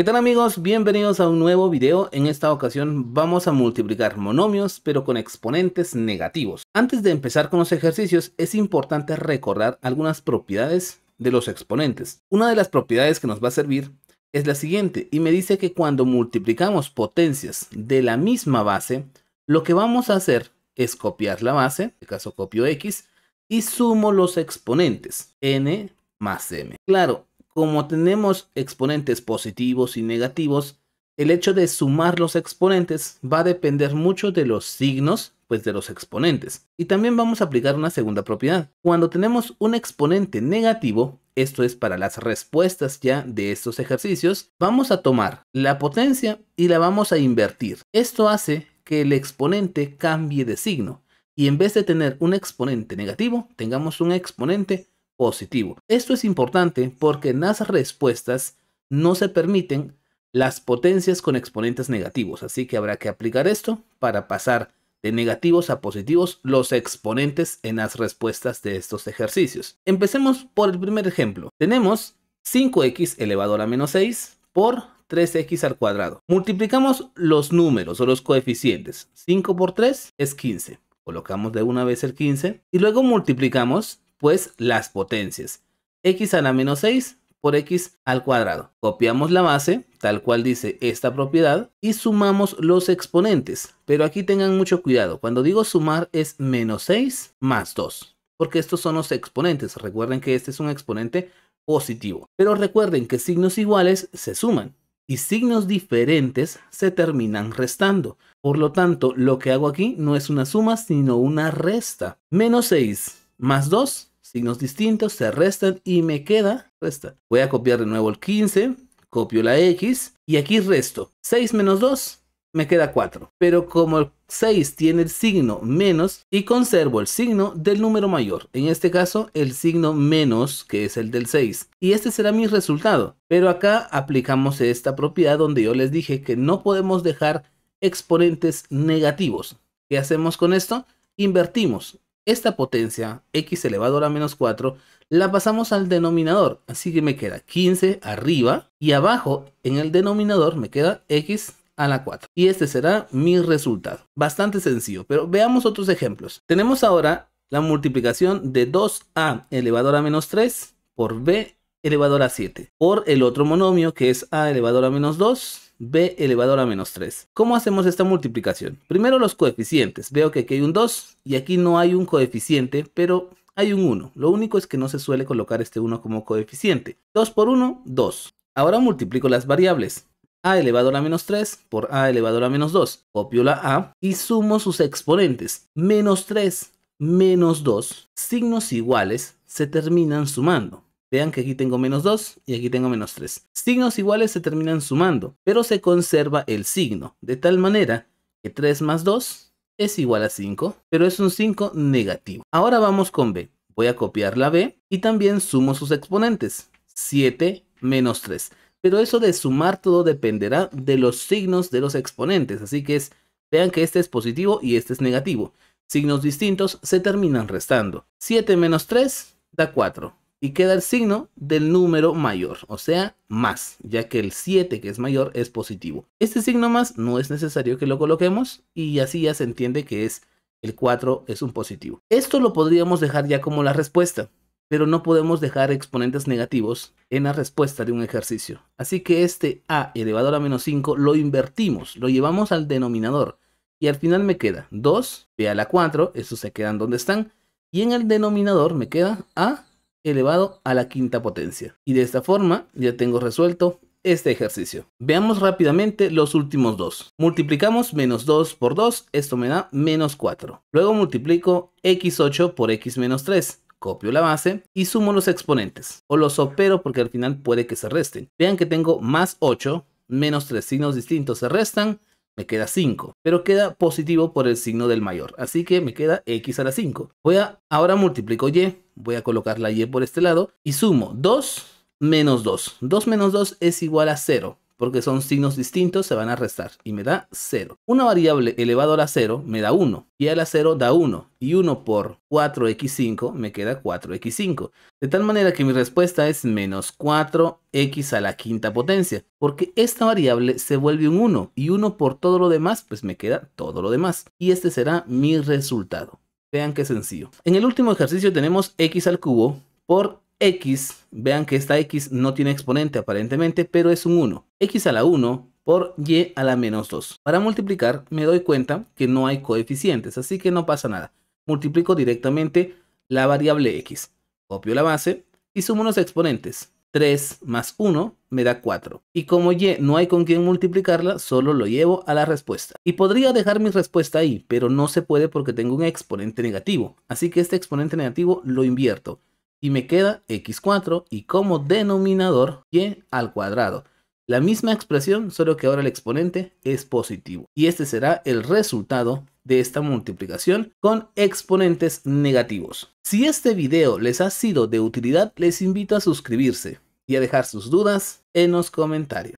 ¿Qué tal amigos? Bienvenidos a un nuevo video. En esta ocasión vamos a multiplicar monomios pero con exponentes negativos. Antes de empezar con los ejercicios es importante recordar algunas propiedades de los exponentes. Una de las propiedades que nos va a servir es la siguiente y me dice que cuando multiplicamos potencias de la misma base, lo que vamos a hacer es copiar la base, en este caso copio x, y sumo los exponentes n más m. Claro, como tenemos exponentes positivos y negativos, el hecho de sumar los exponentes va a depender mucho de los signos, pues de los exponentes. Y también vamos a aplicar una segunda propiedad. Cuando tenemos un exponente negativo, esto es para las respuestas ya de estos ejercicios, vamos a tomar la potencia y la vamos a invertir. Esto hace que el exponente cambie de signo y en vez de tener un exponente negativo, tengamos un exponente positivo. Esto es importante porque en las respuestas no se permiten las potencias con exponentes negativos, así que habrá que aplicar esto para pasar de negativos a positivos los exponentes en las respuestas de estos ejercicios. Empecemos por el primer ejemplo. Tenemos 5x elevado a menos 6 por 3x al cuadrado. Multiplicamos los números o los coeficientes. 5 por 3 es 15. Colocamos de una vez el 15 y luego multiplicamos pues las potencias. x a la menos 6 por x al cuadrado. Copiamos la base, tal cual dice esta propiedad, y sumamos los exponentes. Pero aquí tengan mucho cuidado, cuando digo sumar es menos 6 más 2, porque estos son los exponentes. Recuerden que este es un exponente positivo. Pero recuerden que signos iguales se suman y signos diferentes se terminan restando. Por lo tanto, lo que hago aquí no es una suma, sino una resta. Menos 6 más 2 signos distintos, se restan y me queda, resta. Voy a copiar de nuevo el 15, copio la X y aquí resto. 6 menos 2 me queda 4. Pero como el 6 tiene el signo menos y conservo el signo del número mayor. En este caso el signo menos que es el del 6. Y este será mi resultado. Pero acá aplicamos esta propiedad donde yo les dije que no podemos dejar exponentes negativos. ¿Qué hacemos con esto? Invertimos. Esta potencia, x elevado a menos 4, la pasamos al denominador. Así que me queda 15 arriba y abajo en el denominador me queda x a la 4. Y este será mi resultado. Bastante sencillo, pero veamos otros ejemplos. Tenemos ahora la multiplicación de 2a elevado a menos 3 por b elevado a 7 por el otro monomio que es a elevado a menos 2 b elevado a menos 3. ¿Cómo hacemos esta multiplicación? Primero los coeficientes. Veo que aquí hay un 2 y aquí no hay un coeficiente, pero hay un 1. Lo único es que no se suele colocar este 1 como coeficiente. 2 por 1, 2. Ahora multiplico las variables. a elevado a la menos 3 por a elevado a la menos 2. Copio la a y sumo sus exponentes. Menos 3 menos 2, signos iguales, se terminan sumando. Vean que aquí tengo menos 2 y aquí tengo menos 3. Signos iguales se terminan sumando, pero se conserva el signo, de tal manera que 3 más 2 es igual a 5, pero es un 5 negativo. Ahora vamos con B. Voy a copiar la B y también sumo sus exponentes. 7 menos 3. Pero eso de sumar todo dependerá de los signos de los exponentes. Así que es, vean que este es positivo y este es negativo. Signos distintos se terminan restando. 7 menos 3 da 4 y queda el signo del número mayor, o sea, más, ya que el 7 que es mayor es positivo. Este signo más no es necesario que lo coloquemos y así ya se entiende que es el 4 es un positivo. Esto lo podríamos dejar ya como la respuesta, pero no podemos dejar exponentes negativos en la respuesta de un ejercicio. Así que este a elevado a menos 5 lo invertimos, lo llevamos al denominador y al final me queda 2, p a la 4, estos se quedan donde están, y en el denominador me queda a elevado a la quinta potencia. Y de esta forma ya tengo resuelto este ejercicio. Veamos rápidamente los últimos dos. Multiplicamos menos 2 por 2, esto me da menos 4. Luego multiplico x8 por x menos 3, copio la base y sumo los exponentes. O los opero porque al final puede que se resten. Vean que tengo más 8, menos 3 signos distintos se restan, me queda 5, pero queda positivo por el signo del mayor, así que me queda x a la 5. Voy a, ahora multiplico y, voy a colocar la y por este lado y sumo 2 menos 2. 2 menos 2 es igual a 0 porque son signos distintos, se van a restar y me da 0. Una variable elevado a la 0 me da 1 y a la 0 da 1 y 1 por 4x5 me queda 4x5. De tal manera que mi respuesta es menos 4x a la quinta potencia, porque esta variable se vuelve un 1 y 1 por todo lo demás pues me queda todo lo demás y este será mi resultado. Vean qué sencillo. En el último ejercicio tenemos x al cubo por x, vean que esta x no tiene exponente aparentemente, pero es un 1. x a la 1 por y a la menos 2. Para multiplicar me doy cuenta que no hay coeficientes, así que no pasa nada. Multiplico directamente la variable x. Copio la base y sumo los exponentes. 3 más 1 me da 4. Y como y no hay con quién multiplicarla, solo lo llevo a la respuesta. Y podría dejar mi respuesta ahí, pero no se puede porque tengo un exponente negativo. Así que este exponente negativo lo invierto y me queda x4 y como denominador y al cuadrado. La misma expresión, solo que ahora el exponente es positivo. Y este será el resultado de esta multiplicación con exponentes negativos. Si este video les ha sido de utilidad, les invito a suscribirse y a dejar sus dudas en los comentarios.